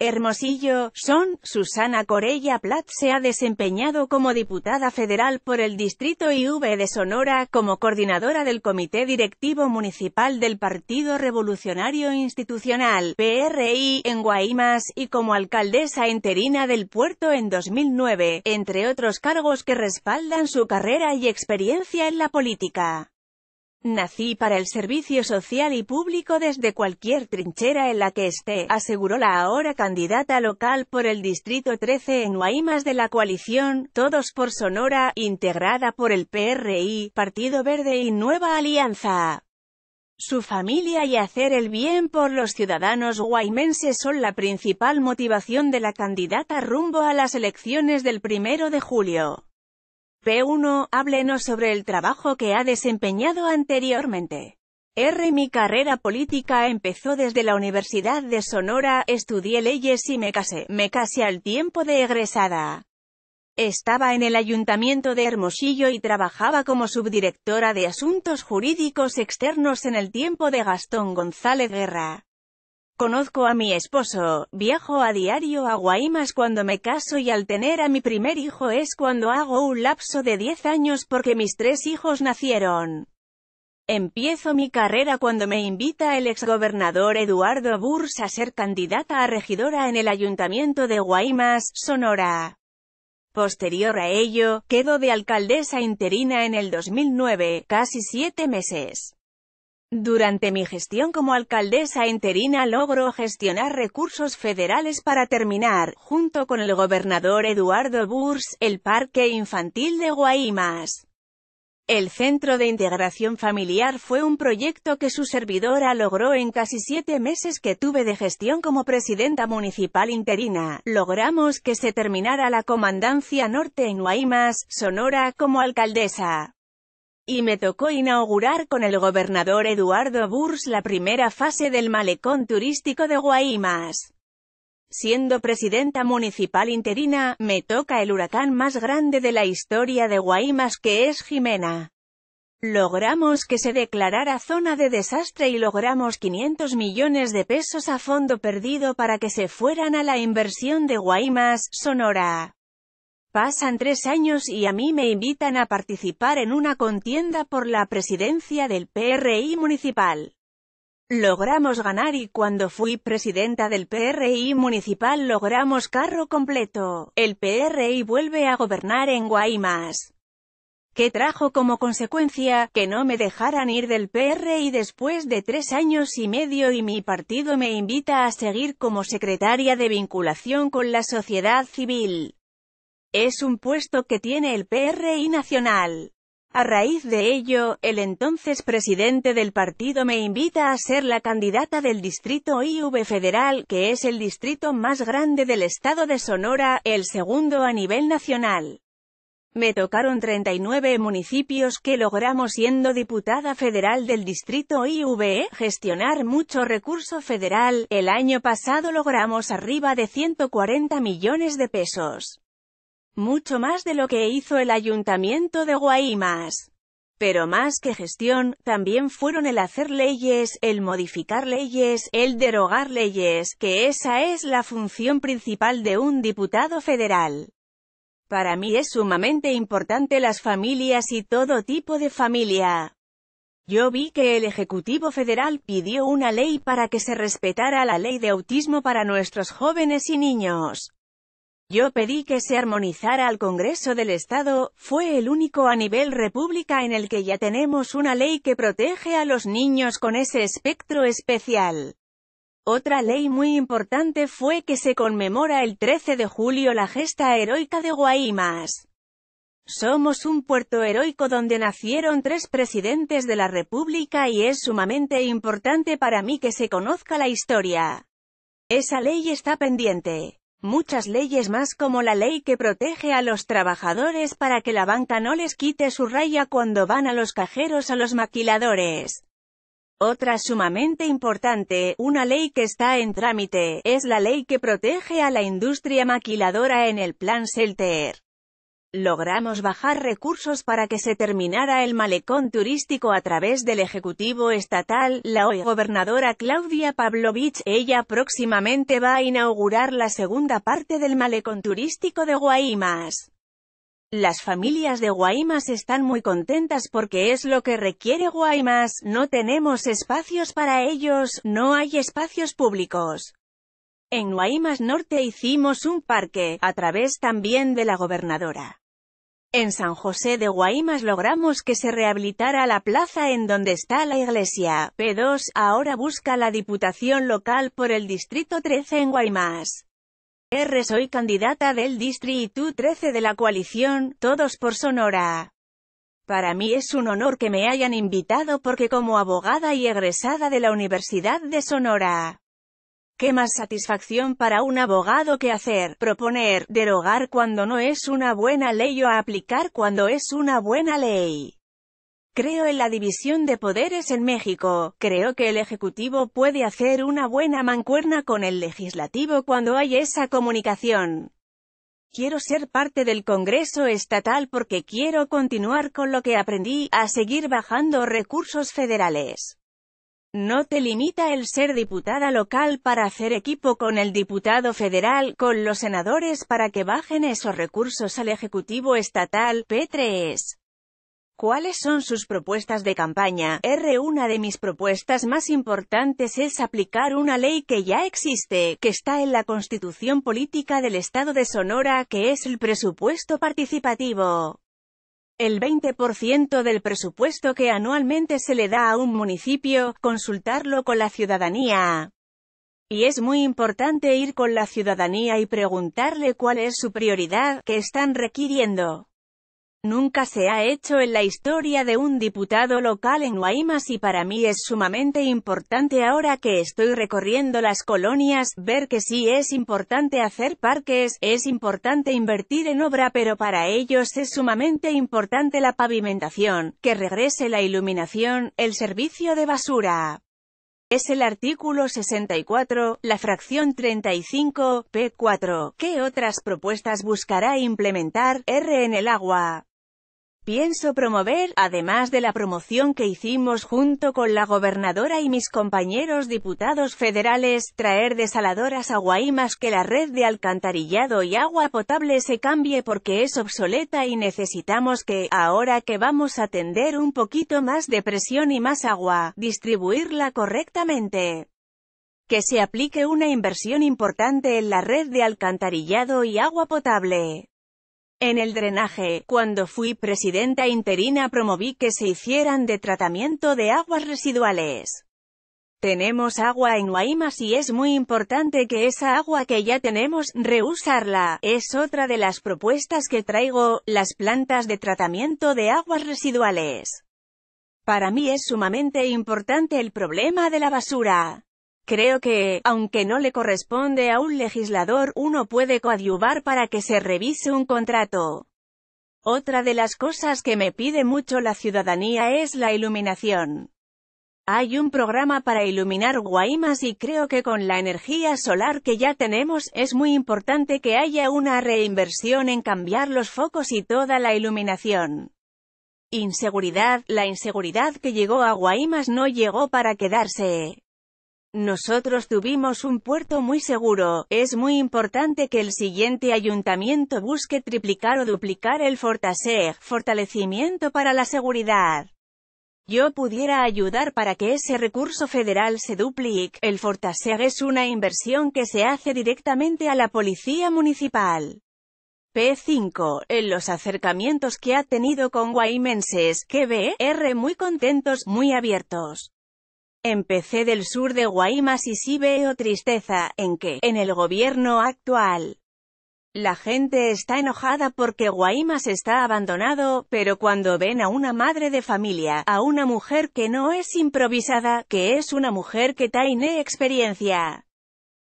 Hermosillo, Son, Susana Corella Platt se ha desempeñado como diputada federal por el Distrito IV de Sonora como coordinadora del Comité Directivo Municipal del Partido Revolucionario Institucional, PRI, en Guaymas, y como alcaldesa interina del puerto en 2009, entre otros cargos que respaldan su carrera y experiencia en la política. Nací para el servicio social y público desde cualquier trinchera en la que esté, aseguró la ahora candidata local por el Distrito 13 en Guaymas de la coalición, Todos por Sonora, integrada por el PRI, Partido Verde y Nueva Alianza. Su familia y hacer el bien por los ciudadanos guaymenses son la principal motivación de la candidata rumbo a las elecciones del primero de julio. P1. Háblenos sobre el trabajo que ha desempeñado anteriormente. R. Mi carrera política empezó desde la Universidad de Sonora, estudié leyes y me casé, me casé al tiempo de egresada. Estaba en el ayuntamiento de Hermosillo y trabajaba como subdirectora de asuntos jurídicos externos en el tiempo de Gastón González Guerra. Conozco a mi esposo, viajo a diario a Guaymas cuando me caso y al tener a mi primer hijo es cuando hago un lapso de 10 años porque mis tres hijos nacieron. Empiezo mi carrera cuando me invita el exgobernador Eduardo Burs a ser candidata a regidora en el Ayuntamiento de Guaymas, Sonora. Posterior a ello, quedo de alcaldesa interina en el 2009, casi siete meses. Durante mi gestión como alcaldesa interina logro gestionar recursos federales para terminar, junto con el gobernador Eduardo Burs, el Parque Infantil de Guaymas. El Centro de Integración Familiar fue un proyecto que su servidora logró en casi siete meses que tuve de gestión como presidenta municipal interina. Logramos que se terminara la Comandancia Norte en Guaymas, Sonora, como alcaldesa y me tocó inaugurar con el gobernador Eduardo Burs la primera fase del malecón turístico de Guaymas. Siendo presidenta municipal interina, me toca el huracán más grande de la historia de Guaymas que es Jimena. Logramos que se declarara zona de desastre y logramos 500 millones de pesos a fondo perdido para que se fueran a la inversión de Guaymas, Sonora. Pasan tres años y a mí me invitan a participar en una contienda por la presidencia del PRI municipal. Logramos ganar y cuando fui presidenta del PRI municipal logramos carro completo. El PRI vuelve a gobernar en Guaymas. ¿Qué trajo como consecuencia, que no me dejaran ir del PRI después de tres años y medio y mi partido me invita a seguir como secretaria de vinculación con la sociedad civil. Es un puesto que tiene el PRI nacional. A raíz de ello, el entonces presidente del partido me invita a ser la candidata del distrito IV federal, que es el distrito más grande del estado de Sonora, el segundo a nivel nacional. Me tocaron 39 municipios que logramos siendo diputada federal del distrito IV, e, gestionar mucho recurso federal, el año pasado logramos arriba de 140 millones de pesos. Mucho más de lo que hizo el Ayuntamiento de Guaymas. Pero más que gestión, también fueron el hacer leyes, el modificar leyes, el derogar leyes, que esa es la función principal de un diputado federal. Para mí es sumamente importante las familias y todo tipo de familia. Yo vi que el Ejecutivo Federal pidió una ley para que se respetara la ley de autismo para nuestros jóvenes y niños. Yo pedí que se armonizara al Congreso del Estado, fue el único a nivel república en el que ya tenemos una ley que protege a los niños con ese espectro especial. Otra ley muy importante fue que se conmemora el 13 de julio la gesta heroica de Guaymas. Somos un puerto heroico donde nacieron tres presidentes de la República y es sumamente importante para mí que se conozca la historia. Esa ley está pendiente. Muchas leyes más como la ley que protege a los trabajadores para que la banca no les quite su raya cuando van a los cajeros a los maquiladores. Otra sumamente importante, una ley que está en trámite, es la ley que protege a la industria maquiladora en el Plan Shelter logramos bajar recursos para que se terminara el malecón turístico a través del Ejecutivo Estatal, la hoy gobernadora Claudia Pavlovich, ella próximamente va a inaugurar la segunda parte del malecón turístico de Guaymas. Las familias de Guaymas están muy contentas porque es lo que requiere Guaymas, no tenemos espacios para ellos, no hay espacios públicos. En Guaymas Norte hicimos un parque, a través también de la gobernadora. En San José de Guaymas logramos que se rehabilitara la plaza en donde está la iglesia. P2 ahora busca la diputación local por el distrito 13 en Guaymas. R soy candidata del distrito 13 de la coalición, todos por Sonora. Para mí es un honor que me hayan invitado porque como abogada y egresada de la Universidad de Sonora, ¿Qué más satisfacción para un abogado que hacer, proponer, derogar cuando no es una buena ley o aplicar cuando es una buena ley? Creo en la división de poderes en México, creo que el Ejecutivo puede hacer una buena mancuerna con el Legislativo cuando hay esa comunicación. Quiero ser parte del Congreso Estatal porque quiero continuar con lo que aprendí, a seguir bajando recursos federales. No te limita el ser diputada local para hacer equipo con el diputado federal, con los senadores para que bajen esos recursos al Ejecutivo Estatal, P3. ¿Cuáles son sus propuestas de campaña? R. Una de mis propuestas más importantes es aplicar una ley que ya existe, que está en la Constitución Política del Estado de Sonora, que es el presupuesto participativo el 20% del presupuesto que anualmente se le da a un municipio, consultarlo con la ciudadanía. Y es muy importante ir con la ciudadanía y preguntarle cuál es su prioridad, que están requiriendo nunca se ha hecho en la historia de un diputado local en Guaymas y para mí es sumamente importante ahora que estoy recorriendo las colonias, ver que sí es importante hacer parques, es importante invertir en obra pero para ellos es sumamente importante la pavimentación, que regrese la iluminación, el servicio de basura. Es el artículo 64, la fracción 35, P4. ¿Qué otras propuestas buscará implementar R en el agua? Pienso promover, además de la promoción que hicimos junto con la gobernadora y mis compañeros diputados federales, traer desaladoras a Guaymas que la red de alcantarillado y agua potable se cambie porque es obsoleta y necesitamos que, ahora que vamos a tender un poquito más de presión y más agua, distribuirla correctamente que se aplique una inversión importante en la red de alcantarillado y agua potable. En el drenaje, cuando fui presidenta interina promoví que se hicieran de tratamiento de aguas residuales. Tenemos agua en Guaymas y es muy importante que esa agua que ya tenemos, reusarla. Es otra de las propuestas que traigo, las plantas de tratamiento de aguas residuales. Para mí es sumamente importante el problema de la basura. Creo que, aunque no le corresponde a un legislador, uno puede coadyuvar para que se revise un contrato. Otra de las cosas que me pide mucho la ciudadanía es la iluminación. Hay un programa para iluminar Guaymas y creo que con la energía solar que ya tenemos, es muy importante que haya una reinversión en cambiar los focos y toda la iluminación. Inseguridad, la inseguridad que llegó a Guaymas no llegó para quedarse. Nosotros tuvimos un puerto muy seguro, es muy importante que el siguiente ayuntamiento busque triplicar o duplicar el Fortaseg, fortalecimiento para la seguridad. Yo pudiera ayudar para que ese recurso federal se duplique, el Fortaseg es una inversión que se hace directamente a la policía municipal. P5, en los acercamientos que ha tenido con Guaymenses, que ve, R muy contentos, muy abiertos. Empecé del sur de Guaymas y sí veo tristeza, en que, en el gobierno actual, la gente está enojada porque Guaymas está abandonado, pero cuando ven a una madre de familia, a una mujer que no es improvisada, que es una mujer que tiene experiencia,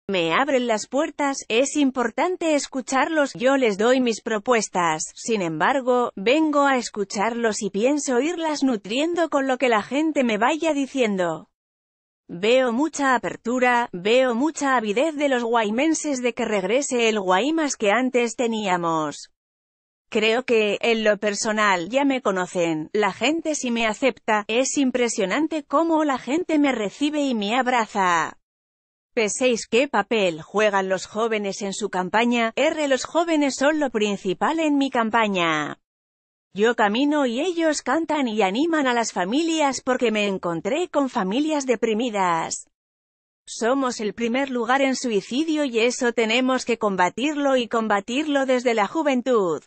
me abren las puertas, es importante escucharlos, yo les doy mis propuestas, sin embargo, vengo a escucharlos y pienso irlas nutriendo con lo que la gente me vaya diciendo. Veo mucha apertura, veo mucha avidez de los guaimenses de que regrese el guaimas que antes teníamos. Creo que, en lo personal, ya me conocen, la gente si me acepta, es impresionante cómo la gente me recibe y me abraza. Peseis ¿Qué papel juegan los jóvenes en su campaña? R Los jóvenes son lo principal en mi campaña. Yo camino y ellos cantan y animan a las familias porque me encontré con familias deprimidas. Somos el primer lugar en suicidio y eso tenemos que combatirlo y combatirlo desde la juventud.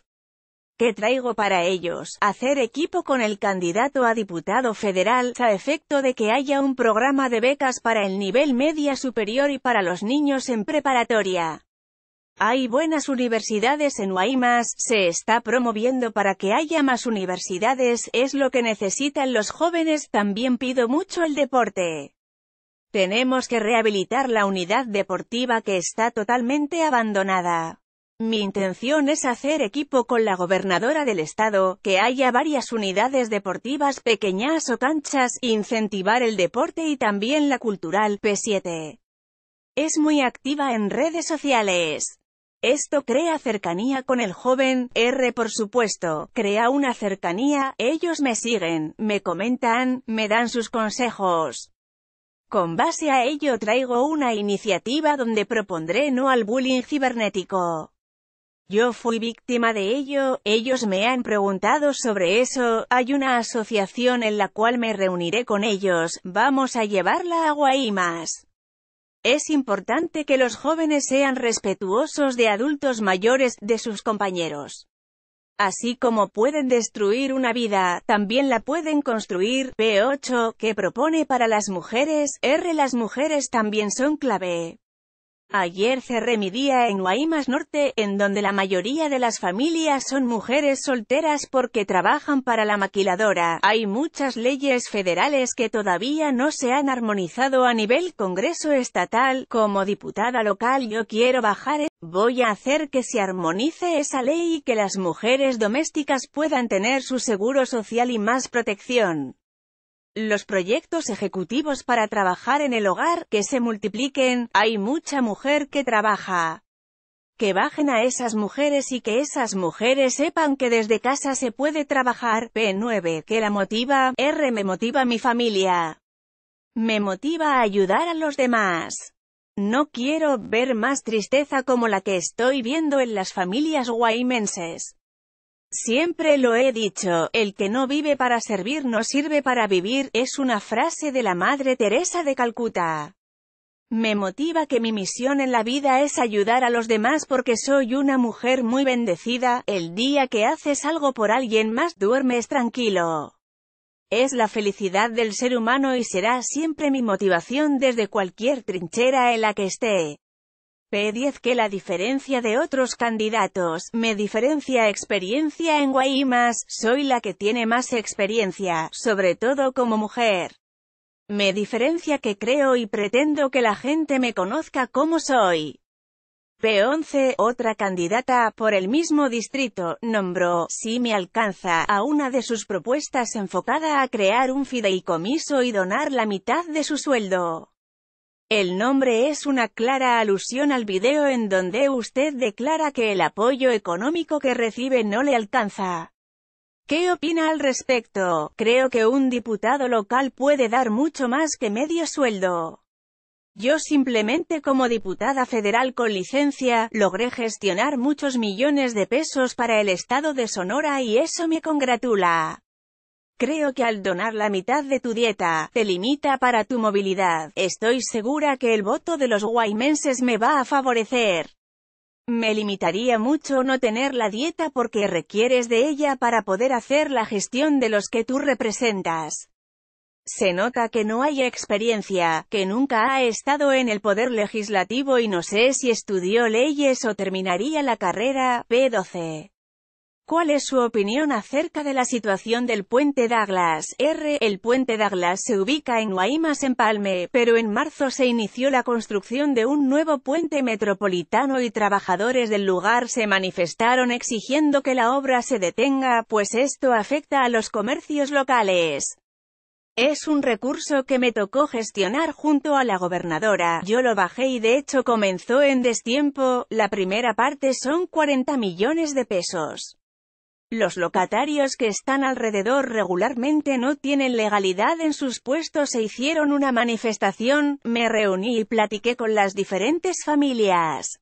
¿Qué traigo para ellos? Hacer equipo con el candidato a diputado federal, a efecto de que haya un programa de becas para el nivel media superior y para los niños en preparatoria. Hay buenas universidades en Guaymas, se está promoviendo para que haya más universidades, es lo que necesitan los jóvenes, también pido mucho el deporte. Tenemos que rehabilitar la unidad deportiva que está totalmente abandonada. Mi intención es hacer equipo con la gobernadora del estado, que haya varias unidades deportivas pequeñas o canchas, incentivar el deporte y también la cultural, P7. Es muy activa en redes sociales. Esto crea cercanía con el joven, R por supuesto, crea una cercanía, ellos me siguen, me comentan, me dan sus consejos. Con base a ello traigo una iniciativa donde propondré no al bullying cibernético. Yo fui víctima de ello, ellos me han preguntado sobre eso, hay una asociación en la cual me reuniré con ellos, vamos a llevarla a Guaymas. Es importante que los jóvenes sean respetuosos de adultos mayores, de sus compañeros. Así como pueden destruir una vida, también la pueden construir. P8, que propone para las mujeres, R. Las mujeres también son clave Ayer cerré mi día en Guaymas Norte, en donde la mayoría de las familias son mujeres solteras porque trabajan para la maquiladora. Hay muchas leyes federales que todavía no se han armonizado a nivel Congreso Estatal. Como diputada local yo quiero bajar e-, Voy a hacer que se armonice esa ley y que las mujeres domésticas puedan tener su seguro social y más protección los proyectos ejecutivos para trabajar en el hogar, que se multipliquen, hay mucha mujer que trabaja. Que bajen a esas mujeres y que esas mujeres sepan que desde casa se puede trabajar. P9. Que la motiva. R. Me motiva mi familia. Me motiva a ayudar a los demás. No quiero ver más tristeza como la que estoy viendo en las familias guaymenses. Siempre lo he dicho, el que no vive para servir no sirve para vivir, es una frase de la Madre Teresa de Calcuta. Me motiva que mi misión en la vida es ayudar a los demás porque soy una mujer muy bendecida, el día que haces algo por alguien más duermes tranquilo. Es la felicidad del ser humano y será siempre mi motivación desde cualquier trinchera en la que esté. P10 que la diferencia de otros candidatos, me diferencia experiencia en Guaymas, soy la que tiene más experiencia, sobre todo como mujer. Me diferencia que creo y pretendo que la gente me conozca como soy. P11, otra candidata por el mismo distrito, nombró, si me alcanza, a una de sus propuestas enfocada a crear un fideicomiso y donar la mitad de su sueldo. El nombre es una clara alusión al video en donde usted declara que el apoyo económico que recibe no le alcanza. ¿Qué opina al respecto? Creo que un diputado local puede dar mucho más que medio sueldo. Yo simplemente como diputada federal con licencia, logré gestionar muchos millones de pesos para el estado de Sonora y eso me congratula. Creo que al donar la mitad de tu dieta, te limita para tu movilidad. Estoy segura que el voto de los guaymenses me va a favorecer. Me limitaría mucho no tener la dieta porque requieres de ella para poder hacer la gestión de los que tú representas. Se nota que no hay experiencia, que nunca ha estado en el poder legislativo y no sé si estudió leyes o terminaría la carrera, P12. ¿Cuál es su opinión acerca de la situación del puente Douglas? R. El puente Douglas se ubica en Guaymas Palme, pero en marzo se inició la construcción de un nuevo puente metropolitano y trabajadores del lugar se manifestaron exigiendo que la obra se detenga, pues esto afecta a los comercios locales. Es un recurso que me tocó gestionar junto a la gobernadora. Yo lo bajé y de hecho comenzó en destiempo. La primera parte son 40 millones de pesos. Los locatarios que están alrededor regularmente no tienen legalidad en sus puestos e hicieron una manifestación, me reuní y platiqué con las diferentes familias.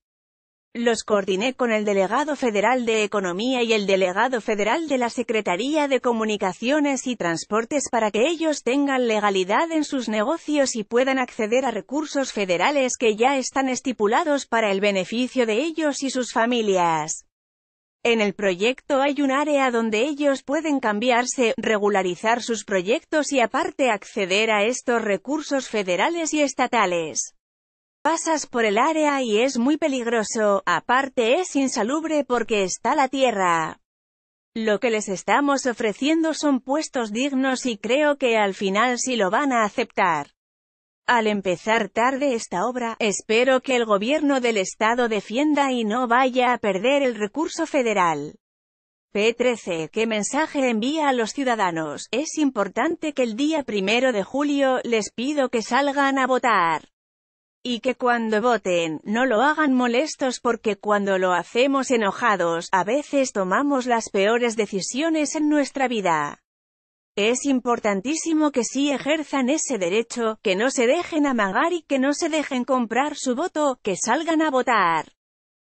Los coordiné con el delegado federal de Economía y el delegado federal de la Secretaría de Comunicaciones y Transportes para que ellos tengan legalidad en sus negocios y puedan acceder a recursos federales que ya están estipulados para el beneficio de ellos y sus familias. En el proyecto hay un área donde ellos pueden cambiarse, regularizar sus proyectos y aparte acceder a estos recursos federales y estatales. Pasas por el área y es muy peligroso, aparte es insalubre porque está la tierra. Lo que les estamos ofreciendo son puestos dignos y creo que al final sí lo van a aceptar. Al empezar tarde esta obra, espero que el gobierno del estado defienda y no vaya a perder el recurso federal. P13. ¿Qué mensaje envía a los ciudadanos? Es importante que el día primero de julio, les pido que salgan a votar. Y que cuando voten, no lo hagan molestos porque cuando lo hacemos enojados, a veces tomamos las peores decisiones en nuestra vida. Es importantísimo que sí ejerzan ese derecho, que no se dejen amagar y que no se dejen comprar su voto, que salgan a votar.